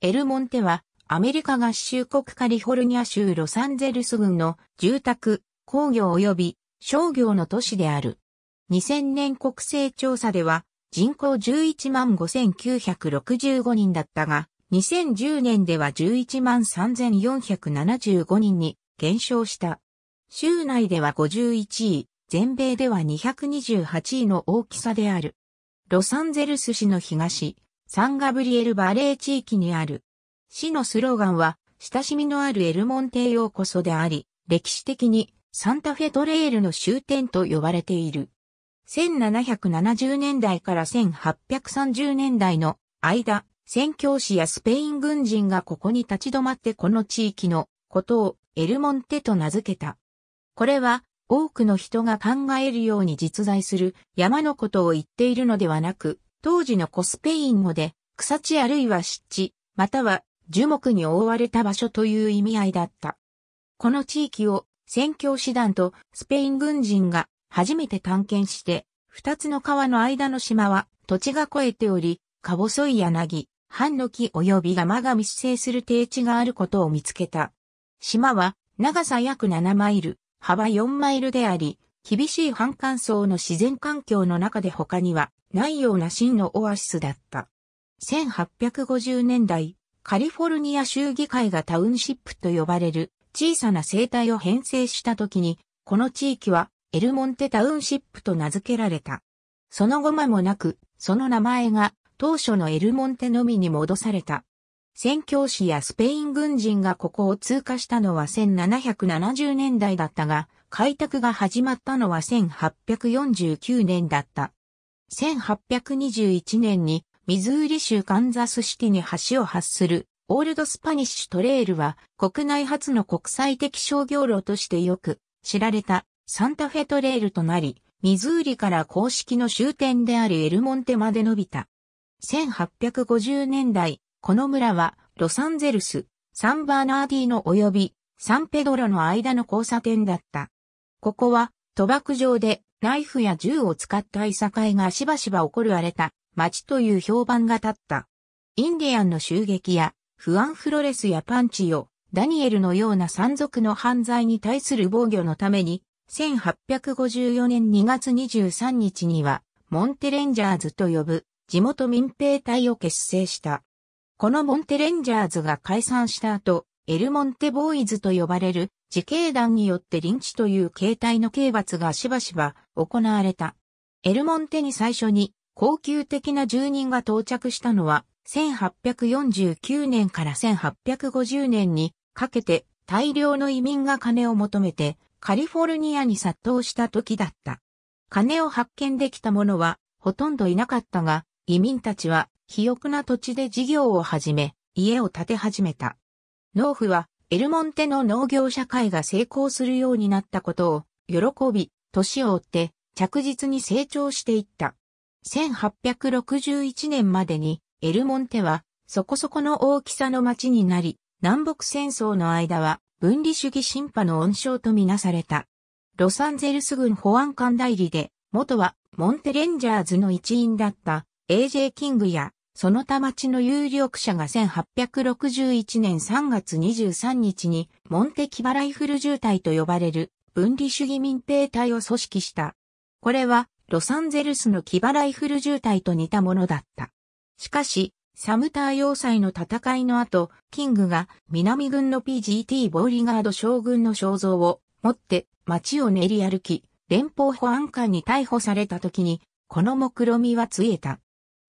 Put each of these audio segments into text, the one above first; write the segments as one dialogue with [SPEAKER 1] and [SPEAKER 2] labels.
[SPEAKER 1] エルモンテは、アメリカ合衆国カリフォルニア州ロサンゼルス郡の住宅、工業及び商業の都市である。2000年国勢調査では、人口11万5965人だったが、2010年では11万3475人に減少した。州内では51位、全米では228位の大きさである。ロサンゼルス市の東、サンガブリエルバレー地域にある。市のスローガンは、親しみのあるエルモンテようこそであり、歴史的にサンタフェトレイルの終点と呼ばれている。1770年代から1830年代の間、宣教師やスペイン軍人がここに立ち止まってこの地域のことをエルモンテと名付けた。これは多くの人が考えるように実在する山のことを言っているのではなく、当時のコスペイン語で、草地あるいは湿地、または樹木に覆われた場所という意味合いだった。この地域を宣教師団とスペイン軍人が初めて探検して、二つの川の間の島は土地が越えており、か細い柳、半の木及び山が密生する低地があることを見つけた。島は長さ約7マイル、幅4マイルであり、厳しい反乾燥の自然環境の中で他にはないような真のオアシスだった。1850年代、カリフォルニア州議会がタウンシップと呼ばれる小さな生態を編成した時に、この地域はエルモンテタウンシップと名付けられた。その後間もなく、その名前が当初のエルモンテのみに戻された。宣教師やスペイン軍人がここを通過したのは1770年代だったが、開拓が始まったのは1849年だった。1821年にミズーリ州カンザスシティに橋を発するオールドスパニッシュトレールは国内初の国際的商業路としてよく知られたサンタフェトレールとなり、ミズーリから公式の終点であるエルモンテまで伸びた。1850年代、この村はロサンゼルス、サンバーナーディーノ及びサンペドロの間の交差点だった。ここは、賭博場で、ナイフや銃を使ったいさいがしばしば起こる荒れた街という評判が立った。インディアンの襲撃や、不安フロレスやパンチを、ダニエルのような山賊の犯罪に対する防御のために、1854年2月23日には、モンテレンジャーズと呼ぶ地元民兵隊を結成した。このモンテレンジャーズが解散した後、エルモンテボーイズと呼ばれる自警団によってリンチという形態の刑罰がしばしば行われた。エルモンテに最初に高級的な住人が到着したのは1849年から1850年にかけて大量の移民が金を求めてカリフォルニアに殺到した時だった。金を発見できた者はほとんどいなかったが移民たちは肥沃な土地で事業を始め家を建て始めた。農夫はエルモンテの農業社会が成功するようになったことを喜び、年を追って着実に成長していった。1861年までにエルモンテはそこそこの大きさの町になり、南北戦争の間は分離主義審判の温床とみなされた。ロサンゼルス軍保安官代理で、元はモンテレンジャーズの一員だった AJ キングやその他町の有力者が1861年3月23日に、モンテキバライフル渋滞と呼ばれる分離主義民兵隊を組織した。これは、ロサンゼルスのキバライフル渋滞と似たものだった。しかし、サムター要塞の戦いの後、キングが南軍の PGT ボーリガード将軍の肖像を持って町を練り歩き、連邦保安官に逮捕された時に、この目論みはついえた。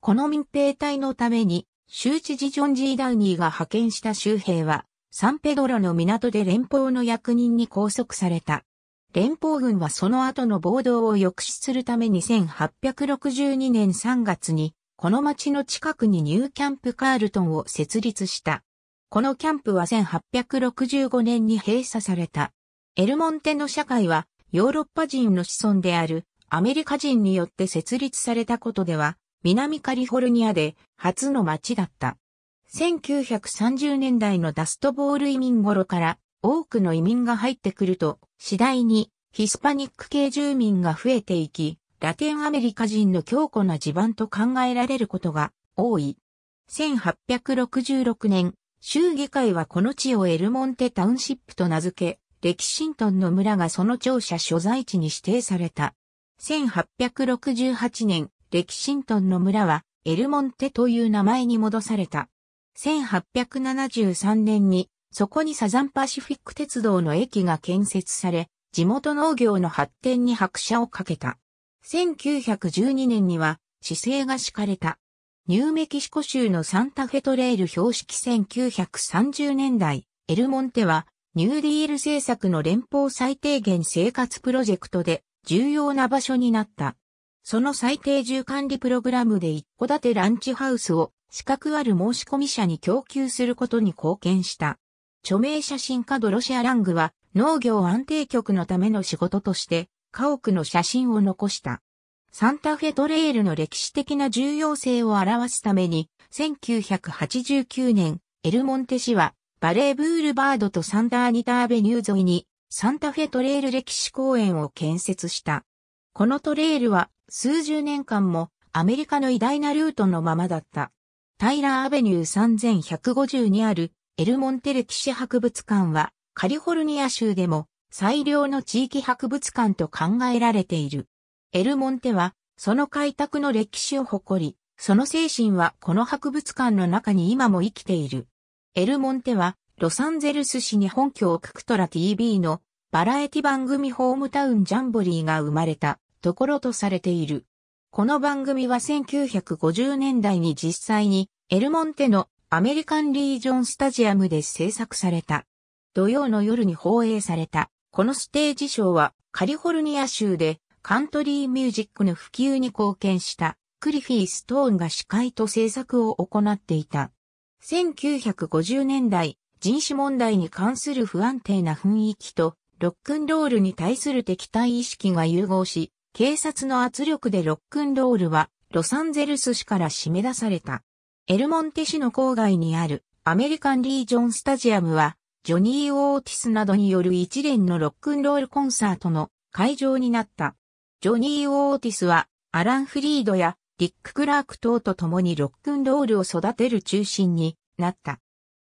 [SPEAKER 1] この民兵隊のために、州知事ジョン・ジー・ダウニーが派遣した州兵は、サンペドロの港で連邦の役人に拘束された。連邦軍はその後の暴動を抑止するために1862年3月に、この町の近くにニューキャンプ・カールトンを設立した。このキャンプは1865年に閉鎖された。エルモンテの社会は、ヨーロッパ人の子孫であるアメリカ人によって設立されたことでは、南カリフォルニアで初の街だった。1930年代のダストボール移民頃から多くの移民が入ってくると次第にヒスパニック系住民が増えていき、ラテンアメリカ人の強固な地盤と考えられることが多い。1866年、州議会はこの地をエルモンテタウンシップと名付け、レキシントンの村がその庁舎所在地に指定された。1868年、レキシントンの村は、エルモンテという名前に戻された。1873年に、そこにサザンパシフィック鉄道の駅が建設され、地元農業の発展に拍車をかけた。1912年には、姿勢が敷かれた。ニューメキシコ州のサンタフェトレール標識1930年代、エルモンテは、ニューディール政策の連邦最低限生活プロジェクトで重要な場所になった。その最低重管理プログラムで一戸建てランチハウスを資格ある申し込み者に供給することに貢献した。著名写真家ドロシア・ラングは農業安定局のための仕事として家屋の写真を残した。サンタフェトレールの歴史的な重要性を表すために1989年エルモンテ市はバレーブールバードとサンダーニターベニュー沿いにサンタフェトレール歴史公園を建設した。このトレールは数十年間もアメリカの偉大なルートのままだった。タイラーアベニュー3150にあるエルモンテ歴史博物館はカリフォルニア州でも最良の地域博物館と考えられている。エルモンテはその開拓の歴史を誇り、その精神はこの博物館の中に今も生きている。エルモンテはロサンゼルス市に本拠をククトラ TV のバラエティ番組ホームタウンジャンボリーが生まれた。ところとされている。この番組は1950年代に実際にエルモンテのアメリカンリージョンスタジアムで制作された。土曜の夜に放映された。このステージショーはカリフォルニア州でカントリーミュージックの普及に貢献したクリフィー・ストーンが司会と制作を行っていた。1950年代、人種問題に関する不安定な雰囲気とロックンロールに対する敵対意識が融合し、警察の圧力でロックンロールはロサンゼルス市から締め出された。エルモンテ市の郊外にあるアメリカンリージョンスタジアムはジョニー・オーティスなどによる一連のロックンロールコンサートの会場になった。ジョニー・オーティスはアラン・フリードやリック・クラーク等と共にロックンロールを育てる中心になった。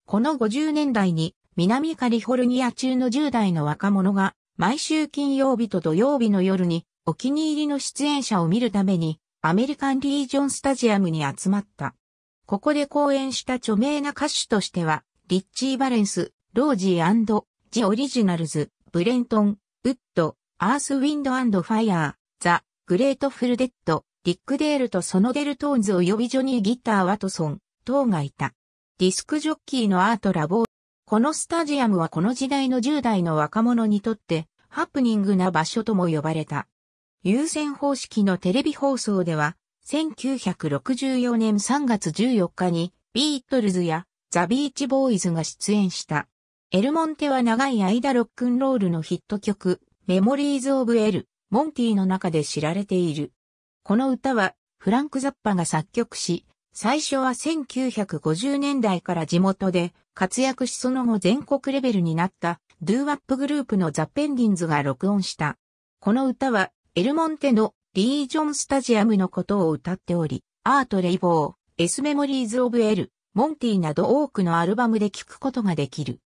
[SPEAKER 1] この50年代に南カリフォルニア中の10代の若者が毎週金曜日と土曜日の夜にお気に入りの出演者を見るために、アメリカンリージョンスタジアムに集まった。ここで講演した著名な歌手としては、リッチー・バレンス、ロージージ・オリジナルズ、ブレントン、ウッド、アース・ウィンド・ファイアー、ザ・グレート・フル・デッド、リック・デールとそのデルトーンズ及びジョニー・ギター・ワトソン、等がいた。ディスクジョッキーのアート・ラボー。このスタジアムはこの時代の10代の若者にとって、ハプニングな場所とも呼ばれた。優先方式のテレビ放送では、1964年3月14日にビートルズやザ・ビーチ・ボーイズが出演した。エルモンテは長い間ロックンロールのヒット曲、メモリーズ・オブ・エル、モンティの中で知られている。この歌はフランク・ザッパが作曲し、最初は1950年代から地元で活躍しその後全国レベルになったドゥーワップグループのザ・ペンディンズが録音した。この歌はエルモンテのリージョンスタジアムのことを歌っており、アート・レイボー、エス・メモリーズ・オブ・エル、モンティなど多くのアルバムで聴くことができる。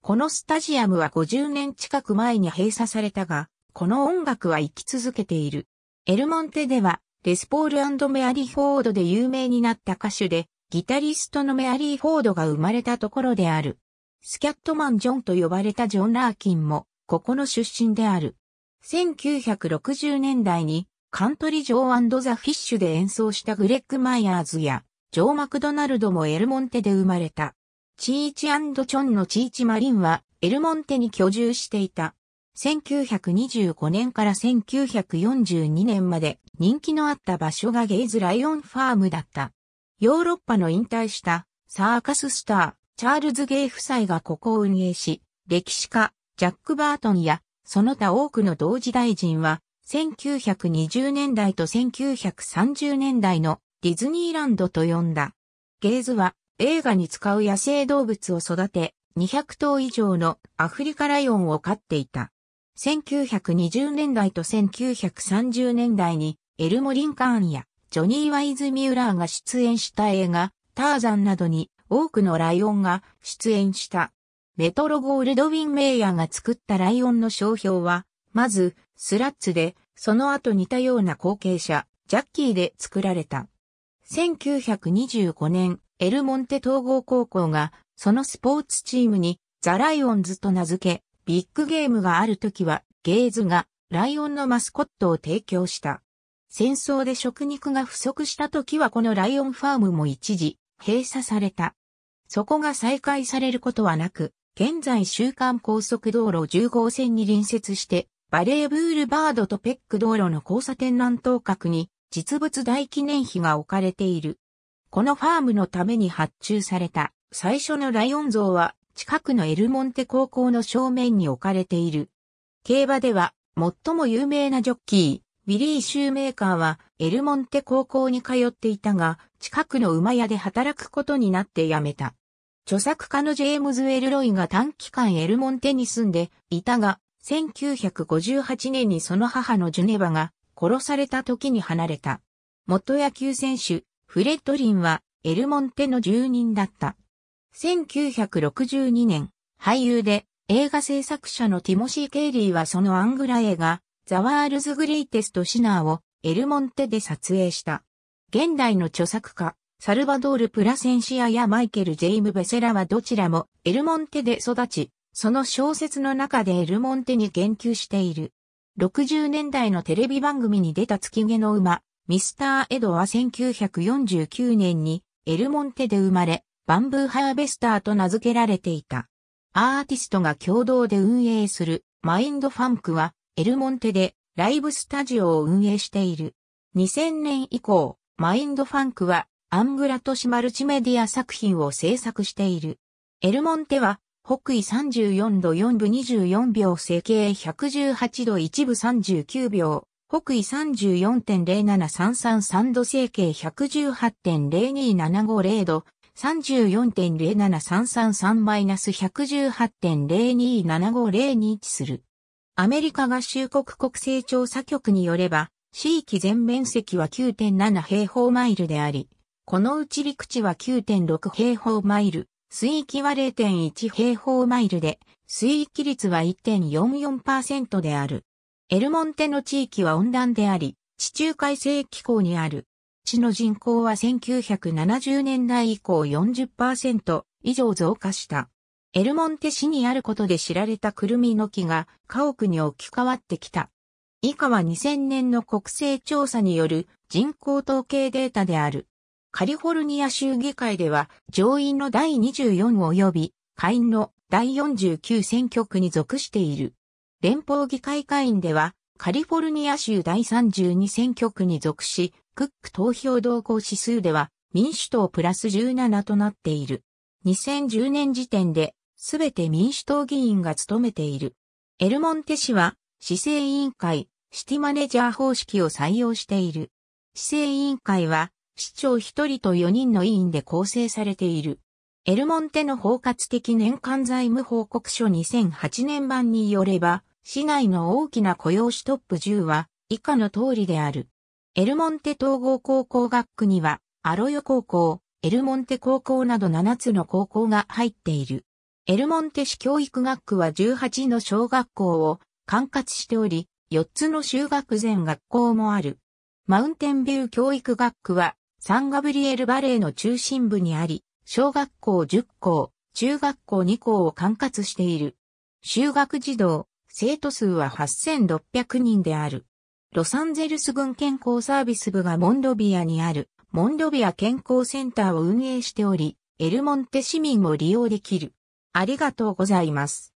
[SPEAKER 1] このスタジアムは50年近く前に閉鎖されたが、この音楽は生き続けている。エルモンテでは、レスポールメアリー・フォードで有名になった歌手で、ギタリストのメアリー・フォードが生まれたところである。スキャットマン・ジョンと呼ばれたジョン・ラーキンも、ここの出身である。1960年代にカントリー・ジョーザ・フィッシュで演奏したグレッグ・マイヤーズやジョー・マクドナルドもエルモンテで生まれた。チーチチョンのチーチ・マリンはエルモンテに居住していた。1925年から1942年まで人気のあった場所がゲイズ・ライオンファームだった。ヨーロッパの引退したサーカススター、チャールズ・ゲイ夫妻がここを運営し、歴史家、ジャック・バートンやその他多くの同時大臣は、1920年代と1930年代のディズニーランドと呼んだ。ゲーズは映画に使う野生動物を育て、200頭以上のアフリカライオンを飼っていた。1920年代と1930年代にエルモ・リンカーンやジョニー・ワイズ・ミューラーが出演した映画、ターザンなどに多くのライオンが出演した。メトロゴールドウィン・メイヤーが作ったライオンの商標は、まず、スラッツで、その後似たような後継者、ジャッキーで作られた。1925年、エルモンテ統合高校が、そのスポーツチームに、ザ・ライオンズと名付け、ビッグゲームがある時は、ゲイズが、ライオンのマスコットを提供した。戦争で食肉が不足した時はこのライオンファームも一時、閉鎖された。そこが再開されることはなく、現在週間高速道路10号線に隣接して、バレーブールバードとペック道路の交差点南東角に実物大記念碑が置かれている。このファームのために発注された最初のライオン像は近くのエルモンテ高校の正面に置かれている。競馬では最も有名なジョッキー、ウィリー・シューメーカーはエルモンテ高校に通っていたが近くの馬屋で働くことになって辞めた。著作家のジェームズ・エルロイが短期間エルモンテに住んでいたが、1958年にその母のジュネバが殺された時に離れた。元野球選手、フレッドリンはエルモンテの住人だった。1962年、俳優で映画制作者のティモシー・ケイリーはそのアングラ映画、ザワールズ・グレイテスト・シナーをエルモンテで撮影した。現代の著作家、サルバドール・プラセンシアやマイケル・ジェイム・ベセラはどちらもエルモンテで育ち、その小説の中でエルモンテに言及している。60年代のテレビ番組に出た月毛の馬、ミスター・エドは1949年にエルモンテで生まれ、バンブーハーベスターと名付けられていた。アーティストが共同で運営するマインドファンクはエルモンテでライブスタジオを運営している。2000年以降、マインドファンクはアングラ都市マルチメディア作品を制作している。エルモンテは、北緯34度4分24秒整形118度1分39秒、北緯34.07333度整形118.02750度、34.07333-118.02750に位置する。アメリカ合衆国国勢調査局によれば、地域全面積は9.7平方マイルであり、このうち陸地は9.6平方マイル、水域は0.1平方マイルで、水域率は1.44%である。エルモンテの地域は温暖であり、地中海性気候にある。地の人口は1970年代以降40%以上増加した。エルモンテ市にあることで知られたクルミの木が家屋に置き換わってきた。以下は2000年の国勢調査による人口統計データである。カリフォルニア州議会では上院の第24及び下院の第49選挙区に属している。連邦議会下院ではカリフォルニア州第32選挙区に属し、クック投票動向指数では民主党プラス17となっている。2010年時点で、すべて民主党議員が務めている。エルモンテ氏は、市政委員会、シティマネジャー方式を採用している。市政委員会は、市長一人と4人の委員で構成されている。エルモンテの包括的年間財務報告書2008年版によれば、市内の大きな雇用主トップ10は以下の通りである。エルモンテ統合高校学区には、アロヨ高校、エルモンテ高校など7つの高校が入っている。エルモンテ市教育学区は18の小学校を管轄しており、4つの修学前学校もある。マウンテンビュー教育学区はサンガブリエルバレーの中心部にあり、小学校10校、中学校2校を管轄している。修学児童、生徒数は8600人である。ロサンゼルス軍健康サービス部がモンドビアにある、モンドビア健康センターを運営しており、エルモンテ市民も利用できる。ありがとうございます。